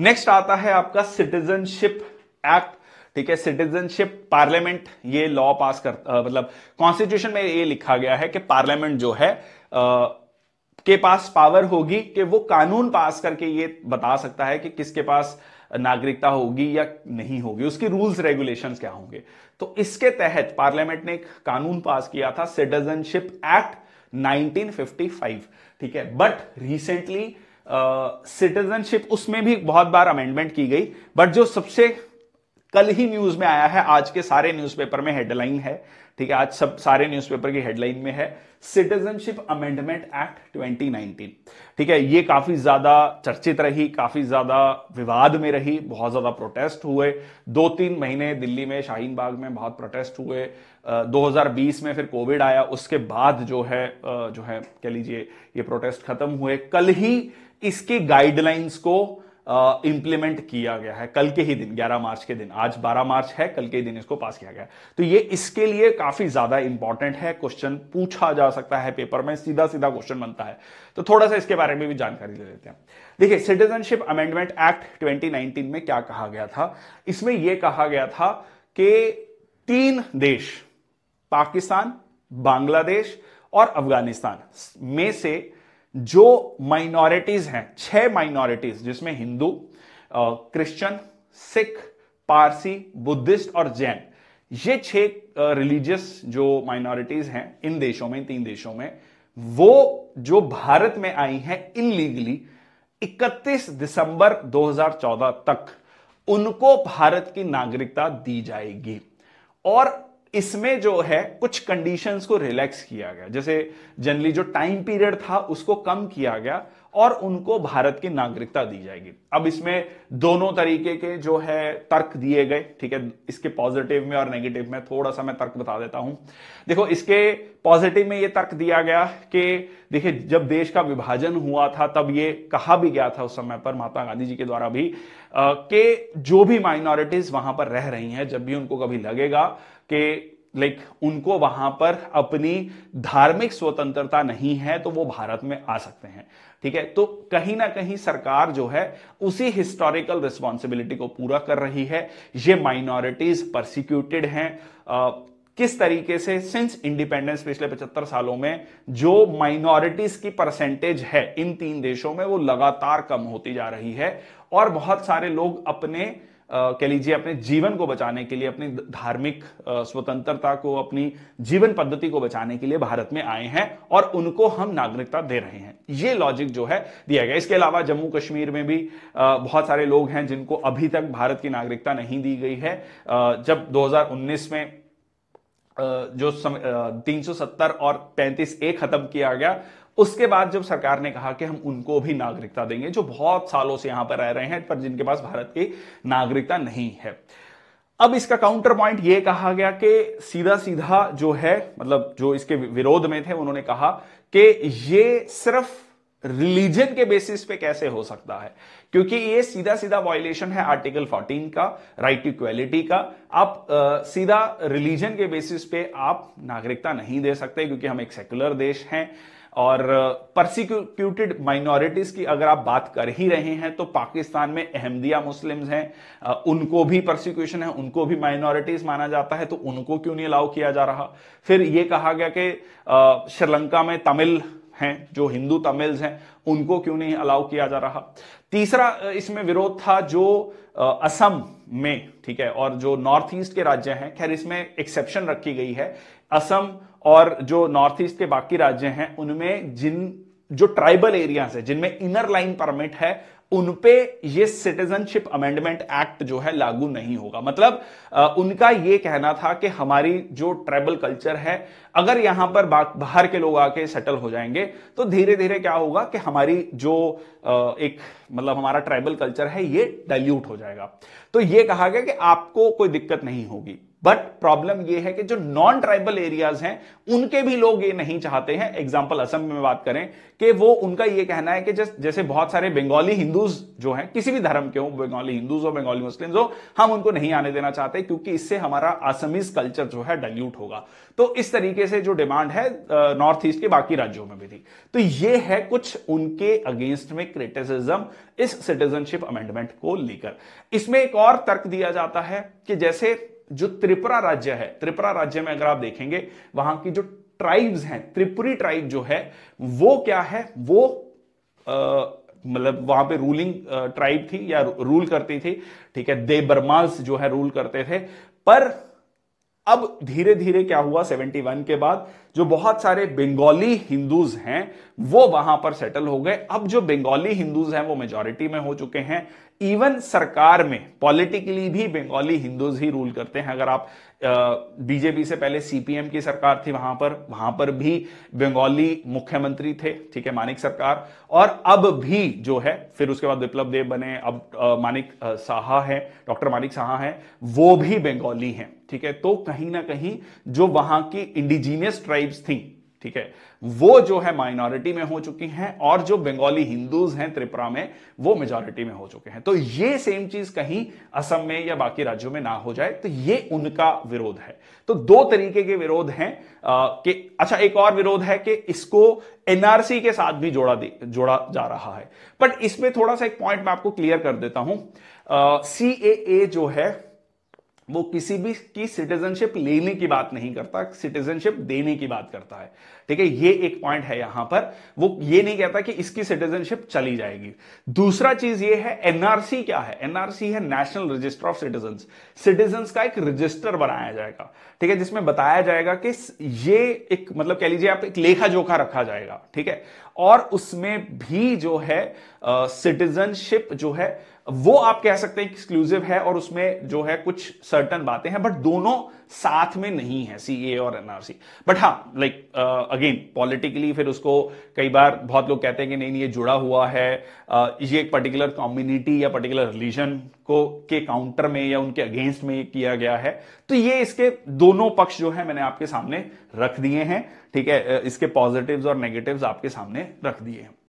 next आता है आपका सिटीजनशिप एक्ट ठीक है सिटीजनशिप पार्लियामेंट ये लॉ पास कर मतलब कॉन्स्टिट्यूशन में ये लिखा गया है कि पार्लियामेंट जो है आ, के पास पावर होगी कि वो कानून पास करके ये बता सकता है कि किसके पास नागरिकता होगी या नहीं होगी उसकी रूल्स रेगुलेशंस क्या होंगे तो इसके तहत पार्लियामेंट ने एक कानून पास किया था सिटीजनशिप एक्ट 1955 ठीक है बट रिसेंटली सिटीजनशिप उसमें भी बहुत बार अमेंडमेंट की गई बट जो सबसे कल ही न्यूज में आया है आज के सारे न्यूज़पेपर में हेडलाइन है ठीक है आज सब सारे न्यूज़पेपर की हेडलाइन में है सिटीजनशिप अमेंडमेंट एक्ट 2019 ठीक है ये काफी ज्यादा चर्चित रही काफी ज्यादा विवाद में रही बहुत ज्यादा प्रोटेस्ट हुए दो तीन महीने दिल्ली में शाहीन बाग में बहुत प्रोटेस्ट हुए आ, 2020 में फिर कोविड आया उसके बाद जो है जो है कह लीजिए ये प्रोटेस्ट खत्म हुए कल ही इसके गाइडलाइंस को इंप्लीमेंट किया गया है कल के ही दिन 11 मार्च के दिन आज 12 मार्च है कल के ही दिन इसको पास किया गया तो ये इसके लिए काफी ज्यादा इंपॉर्टेंट है क्वेश्चन पूछा जा सकता है पेपर में सीधा सीधा क्वेश्चन बनता है तो थोड़ा सा इसके बारे में भी जानकारी ले लेते हैं देखिए सिटीजनशिप अमेंडमेंट एक्ट 2019 में क्या कहा गया था इसमें यह कहा गया था कि तीन देश पाकिस्तान बांग्लादेश और अफगानिस्तान में से जो माइनॉरिटीज हैं छह माइनॉरिटीज जिसमें हिंदू क्रिश्चियन सिख पारसी बुद्धिस्ट और जैन ये छह रिलीजियस जो माइनॉरिटीज हैं इन देशों में तीन देशों में वो जो भारत में आई हैं इनलीगली 31 दिसंबर 2014 तक उनको भारत की नागरिकता दी जाएगी और इसमें जो है कुछ कंडीशंस को रिलैक्स किया गया जैसे जनरली जो टाइम पीरियड था उसको कम किया गया और उनको भारत की नागरिकता दी जाएगी अब इसमें दोनों तरीके के जो है तर्क दिए गए ठीक है इसके पॉजिटिव में और नेगेटिव में थोड़ा सा मैं तर्क बता देता हूं देखो इसके पॉजिटिव में ये तर्क दिया गया कि देखिए जब देश का विभाजन हुआ था तब ये कहा भी गया था उस समय पर महात्मा गांधी जी के द्वारा भी कि जो भी माइनॉरिटीज वहां पर रह रही हैं जब भी उनको कभी लगेगा कि लाइक उनको वहां पर अपनी धार्मिक स्वतंत्रता नहीं है तो वो भारत में आ सकते हैं ठीक है तो कहीं ना कहीं सरकार जो है उसी हिस्टोरिकल रिस्पॉन्सिबिलिटी को पूरा कर रही है ये माइनॉरिटीज परसिक्यूटेड हैं किस तरीके से सिंस इंडिपेंडेंस पिछले 75 सालों में जो माइनॉरिटीज की परसेंटेज है इन तीन देशों में वो लगातार कम होती जा रही है और बहुत सारे लोग अपने कह लीजिए अपने जीवन को बचाने के लिए अपनी धार्मिक स्वतंत्रता को अपनी जीवन पद्धति को बचाने के लिए भारत में आए हैं और उनको हम नागरिकता दे रहे हैं ये लॉजिक जो है दिया गया इसके अलावा जम्मू कश्मीर में भी बहुत सारे लोग हैं जिनको अभी तक भारत की नागरिकता नहीं दी गई है जब 2019 में जो सम, तीन और 35 ए खत्म किया गया उसके बाद जब सरकार ने कहा कि हम उनको भी नागरिकता देंगे जो बहुत सालों से यहां पर रह रहे हैं पर जिनके पास भारत की नागरिकता नहीं है अब इसका काउंटर पॉइंट यह कहा गया कि सीधा सीधा जो है मतलब जो इसके विरोध में थे उन्होंने कहा कि ये सिर्फ रिलीजन के बेसिस पे कैसे हो सकता है क्योंकि ये सीधा सीधा वायलेशन है आर्टिकल 14 का राइट टू इक्वेलिटी का आप आ, सीधा रिलीजन के बेसिस पे आप नागरिकता नहीं दे सकते क्योंकि हम एक सेकुलर देश हैं और परसिक्यूटेड माइनॉरिटीज की अगर आप बात कर ही रहे हैं तो पाकिस्तान में अहमदिया मुस्लिम्स हैं उनको भी परसिक्यूशन है उनको भी माइनॉरिटीज माना जाता है तो उनको क्यों नहीं अलाउ किया जा रहा फिर ये कहा गया कि श्रीलंका में तमिल हैं जो हिंदू तमिल्स हैं उनको क्यों नहीं अलाउ किया जा रहा तीसरा इसमें विरोध था जो असम में ठीक है और जो नॉर्थ ईस्ट के राज्य हैं खैर इसमें एक्सेप्शन रखी गई है असम और जो नॉर्थ ईस्ट के बाकी राज्य हैं उनमें जिन जो ट्राइबल एरियाज है जिनमें इनर लाइन परमिट है उनपे ये सिटीजनशिप अमेंडमेंट एक्ट जो है लागू नहीं होगा मतलब आ, उनका ये कहना था कि हमारी जो ट्राइबल कल्चर है अगर यहां पर बाहर के लोग आके सेटल हो जाएंगे तो धीरे धीरे क्या होगा कि हमारी जो आ, एक मतलब हमारा ट्राइबल कल्चर है ये डाइल्यूट हो जाएगा तो ये कहा गया कि आपको कोई दिक्कत नहीं होगी बट प्रॉब्लम यह है कि जो नॉन ट्राइबल एरियाज हैं उनके भी लोग ये नहीं चाहते हैं एग्जाम्पल असम में बात करें कि वो उनका ये कहना है कि जैसे बहुत सारे बंगाली हिंदूज जो हैं किसी भी धर्म के हो बंगाली हिंदूज हो बंगाली मुस्लिम हो हम उनको नहीं आने देना चाहते क्योंकि इससे हमारा असमीज कल्चर जो है डल्यूट होगा तो इस तरीके से जो डिमांड है नॉर्थ ईस्ट के बाकी राज्यों में भी थी तो ये है कुछ उनके अगेंस्ट में क्रिटिसिज्म इस सिटीजनशिप अमेंडमेंट को लेकर इसमें एक और तर्क दिया जाता है कि जैसे जो त्रिपुरा राज्य है त्रिपुरा राज्य में अगर आप देखेंगे वहां की जो ट्राइब्स हैं त्रिपुरी ट्राइब जो है वो क्या है वो मतलब वहां पे रूलिंग ट्राइब थी या रूल करती थी ठीक है बर्मास जो है रूल करते थे पर अब धीरे धीरे क्या हुआ 71 के बाद जो बहुत सारे बंगाली हिंदूज हैं वो वहां पर सेटल हो गए अब जो बंगाली हिंदूज हैं वो मेजोरिटी में हो चुके हैं इवन सरकार में पॉलिटिकली भी बंगाली हिंदूज ही रूल करते हैं अगर आप बीजेपी से पहले सीपीएम की सरकार थी वहां पर वहां पर भी बंगाली मुख्यमंत्री थे ठीक है मानिक सरकार और अब भी जो है फिर उसके बाद विप्लव देव बने अब आ, मानिक साहा है डॉक्टर मानिक साहा है वो भी बंगाली हैं ठीक है तो कहीं ना कहीं जो वहां की इंडिजीनियस ट्राइब्स थी ठीक है वो जो है माइनॉरिटी में हो चुकी हैं और जो बंगाली हिंदूज हैं त्रिपुरा में वो मेजोरिटी में हो चुके हैं तो ये सेम चीज कहीं असम में या बाकी राज्यों में ना हो जाए तो ये उनका विरोध है तो दो तरीके के विरोध हैं कि अच्छा एक और विरोध है कि इसको एनआरसी के साथ भी जोड़ा जोड़ा जा रहा है बट इसमें थोड़ा सा एक पॉइंट मैं आपको क्लियर कर देता हूं सी जो है वो किसी भी की सिटीजनशिप लेने की बात नहीं करता सिटीजनशिप देने की बात करता है ठीक है ये एक पॉइंट है यहां पर वो ये नहीं कहता कि इसकी सिटीजनशिप चली जाएगी दूसरा चीज ये है एनआरसी क्या है एनआरसी है national register of citizen citizen का एक रजिस्टर बनाया जाएगा ठीक है जिसमें बताया जाएगा कि ये एक मतलब कह लीजिए आप एक लेखा जोखा रखा जाएगा ठीक है और उसमें भी जो है सिटीजनशिप जो है वो आप कह सकते हैं एक्सक्लूसिव है और उसमें जो है कुछ सर्टन बातें हैं बट दोनों साथ में नहीं है सी ए और एनआरसी बट हाँ लाइक अगेन पॉलिटिकली फिर उसको कई बार बहुत लोग कहते हैं कि नहीं नहीं ये जुड़ा हुआ है uh, ये एक पर्टिकुलर कम्युनिटी या पर्टिकुलर रिलीजन को के काउंटर में या उनके अगेंस्ट में किया गया है तो ये इसके दोनों पक्ष जो है मैंने आपके सामने रख दिए हैं ठीक है uh, इसके पॉजिटिव्स और नेगेटिव आपके सामने रख दिए हैं